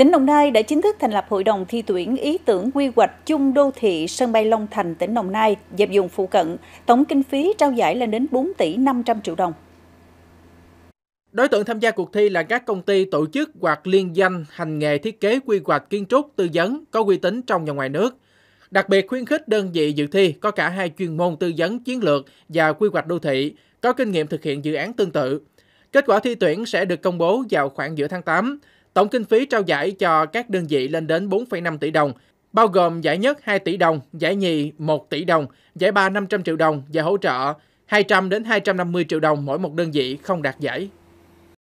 Tỉnh Đồng Nai đã chính thức thành lập hội đồng thi tuyển ý tưởng quy hoạch chung đô thị sân bay Long Thành, tỉnh Đồng Nai, dẹp dùng phụ cận. Tổng kinh phí trao giải lên đến 4 tỷ 500 triệu đồng. Đối tượng tham gia cuộc thi là các công ty tổ chức hoặc liên danh hành nghề thiết kế quy hoạch kiến trúc tư vấn có uy tín trong và ngoài nước. Đặc biệt khuyến khích đơn vị dự thi có cả hai chuyên môn tư vấn chiến lược và quy hoạch đô thị, có kinh nghiệm thực hiện dự án tương tự. Kết quả thi tuyển sẽ được công bố vào khoảng giữa tháng 8. Tổng kinh phí trao giải cho các đơn vị lên đến 4,5 tỷ đồng, bao gồm giải nhất 2 tỷ đồng, giải nhì 1 tỷ đồng, giải ba 500 triệu đồng và hỗ trợ 200 đến 250 triệu đồng mỗi một đơn vị không đạt giải.